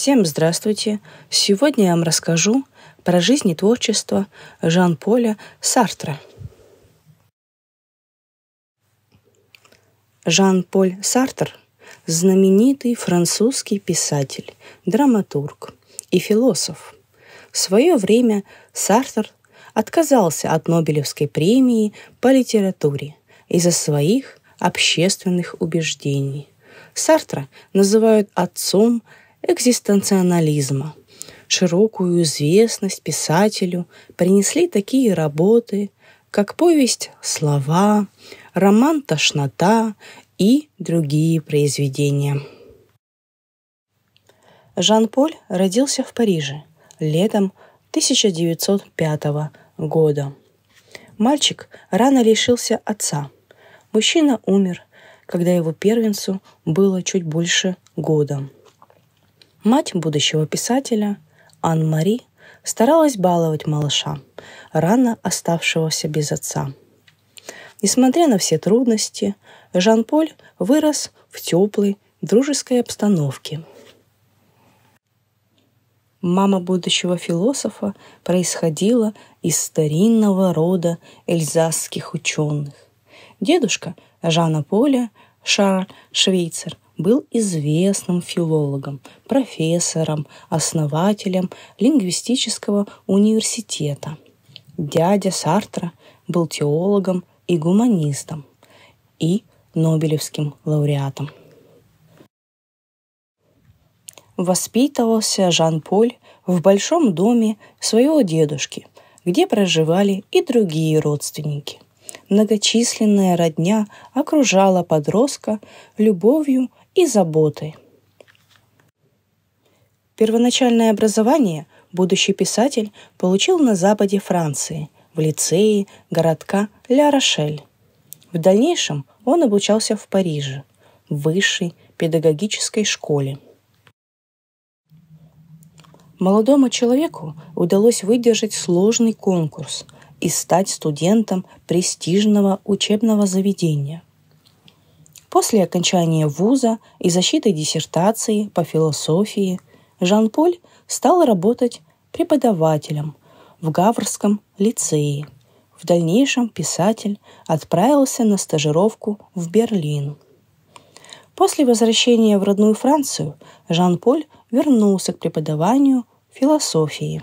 Всем здравствуйте! Сегодня я вам расскажу про жизнь и творчество Жан-Поля Сартра. Жан-Поль Сартр – знаменитый французский писатель, драматург и философ. В свое время Сартр отказался от Нобелевской премии по литературе из-за своих общественных убеждений. Сартра называют отцом экзистенционализма. Широкую известность писателю принесли такие работы, как повесть «Слова», роман «Тошнота» и другие произведения. Жан-Поль родился в Париже летом 1905 года. Мальчик рано лишился отца. Мужчина умер, когда его первенцу было чуть больше года. Мать будущего писателя, Ан-Мари, старалась баловать малыша, рано оставшегося без отца. Несмотря на все трудности, Жан-Поль вырос в теплой, дружеской обстановке. Мама будущего философа происходила из старинного рода эльзасских ученых. Дедушка Жана Поля, Шарль Швейцер – был известным филологом, профессором, основателем лингвистического университета. Дядя Сартра был теологом и гуманистом и Нобелевским лауреатом. Воспитывался Жан-Поль в большом доме своего дедушки, где проживали и другие родственники – многочисленная родня окружала подростка любовью и заботы. Первоначальное образование будущий писатель получил на западе Франции, в лицее городка Ля-Рошель. В дальнейшем он обучался в Париже, в высшей педагогической школе. Молодому человеку удалось выдержать сложный конкурс и стать студентом престижного учебного заведения. После окончания вуза и защиты диссертации по философии Жан-Поль стал работать преподавателем в Гаврском лицее. В дальнейшем писатель отправился на стажировку в Берлин. После возвращения в родную Францию Жан-Поль вернулся к преподаванию философии.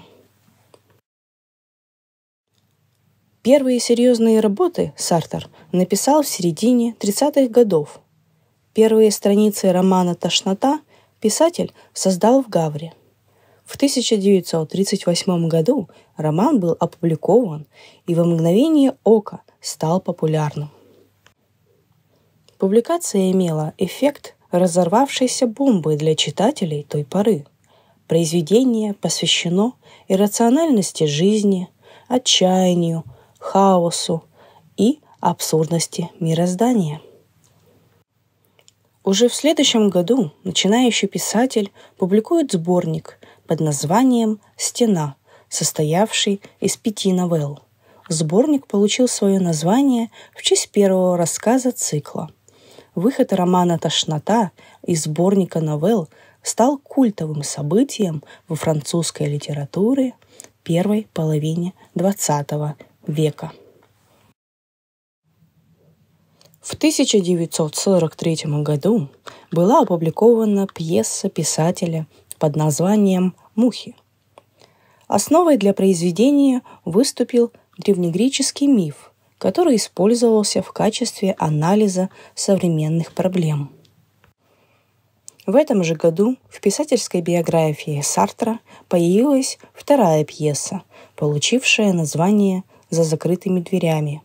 Первые серьезные работы Сартер написал в середине 30-х годов. Первые страницы романа «Тошнота» писатель создал в Гавре. В 1938 году роман был опубликован и во мгновение ока стал популярным. Публикация имела эффект разорвавшейся бомбы для читателей той поры. Произведение посвящено иррациональности жизни, отчаянию, хаосу и абсурдности мироздания. Уже в следующем году начинающий писатель публикует сборник под названием «Стена», состоявший из пяти новелл. Сборник получил свое название в честь первого рассказа цикла. Выход романа «Тошнота» из сборника новелл стал культовым событием во французской литературе первой половине XX века. В 1943 году была опубликована пьеса писателя под названием «Мухи». Основой для произведения выступил древнегреческий миф, который использовался в качестве анализа современных проблем. В этом же году в писательской биографии Сартра появилась вторая пьеса, получившая название за закрытыми дверями.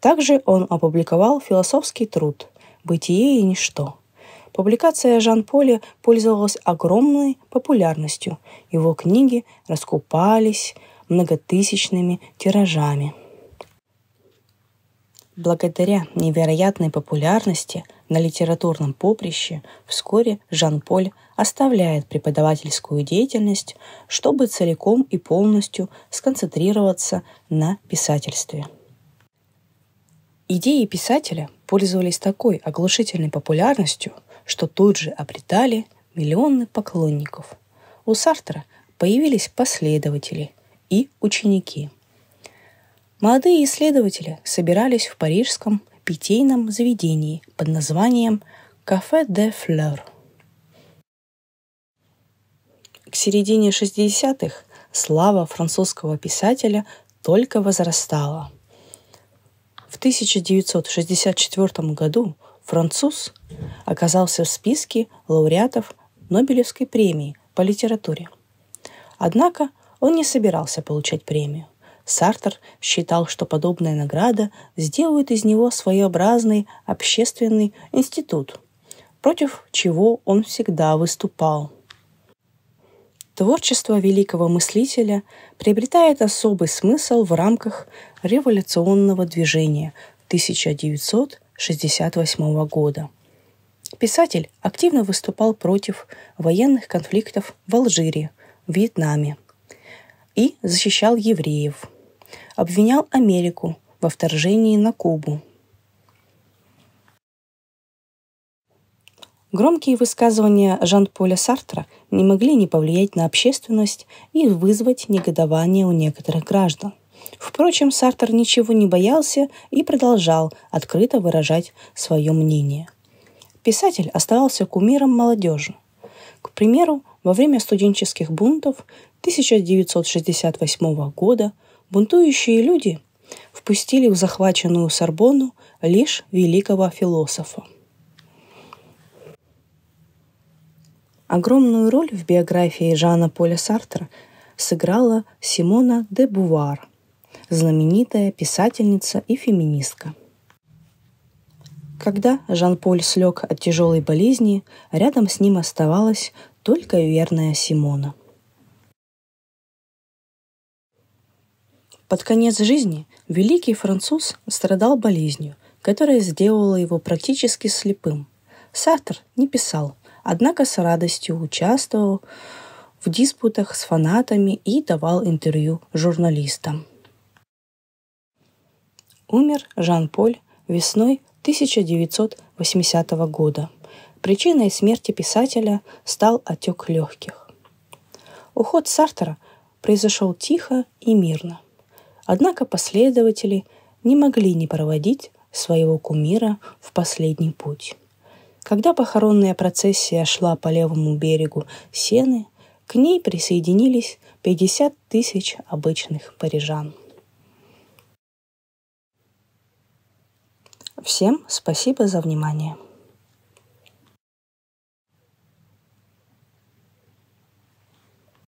Также он опубликовал философский труд «Бытие и ничто». Публикация Жан-Поля пользовалась огромной популярностью. Его книги раскупались многотысячными тиражами. Благодаря невероятной популярности на литературном поприще вскоре Жан-Поль оставляет преподавательскую деятельность, чтобы целиком и полностью сконцентрироваться на писательстве. Идеи писателя пользовались такой оглушительной популярностью, что тут же обретали миллионы поклонников. У Сартра появились последователи и ученики. Молодые исследователи собирались в парижском питейном заведении под названием «Кафе де Флёр», к середине 60-х слава французского писателя только возрастала. В 1964 году француз оказался в списке лауреатов Нобелевской премии по литературе. Однако он не собирался получать премию. Сартер считал, что подобная награда сделает из него своеобразный общественный институт, против чего он всегда выступал творчество великого мыслителя приобретает особый смысл в рамках революционного движения 1968 года. Писатель активно выступал против военных конфликтов в Алжире, Вьетнаме и защищал евреев. Обвинял Америку во вторжении на Кубу – Громкие высказывания Жан-Поля Сартра не могли не повлиять на общественность и вызвать негодование у некоторых граждан. Впрочем, Сартер ничего не боялся и продолжал открыто выражать свое мнение. Писатель оставался кумиром молодежи. К примеру, во время студенческих бунтов 1968 года бунтующие люди впустили в захваченную Сорбону лишь великого философа – Огромную роль в биографии Жана Поля Сартра сыграла Симона де Бувар, знаменитая писательница и феминистка. Когда Жан-Поль слег от тяжелой болезни, рядом с ним оставалась только верная Симона. Под конец жизни великий француз страдал болезнью, которая сделала его практически слепым. Сартр не писал – однако с радостью участвовал в диспутах с фанатами и давал интервью журналистам. Умер Жан-Поль весной 1980 года. Причиной смерти писателя стал отек легких. Уход Сартера произошел тихо и мирно. Однако последователи не могли не проводить своего кумира в последний путь. Когда похоронная процессия шла по левому берегу Сены, к ней присоединились 50 тысяч обычных парижан. Всем спасибо за внимание.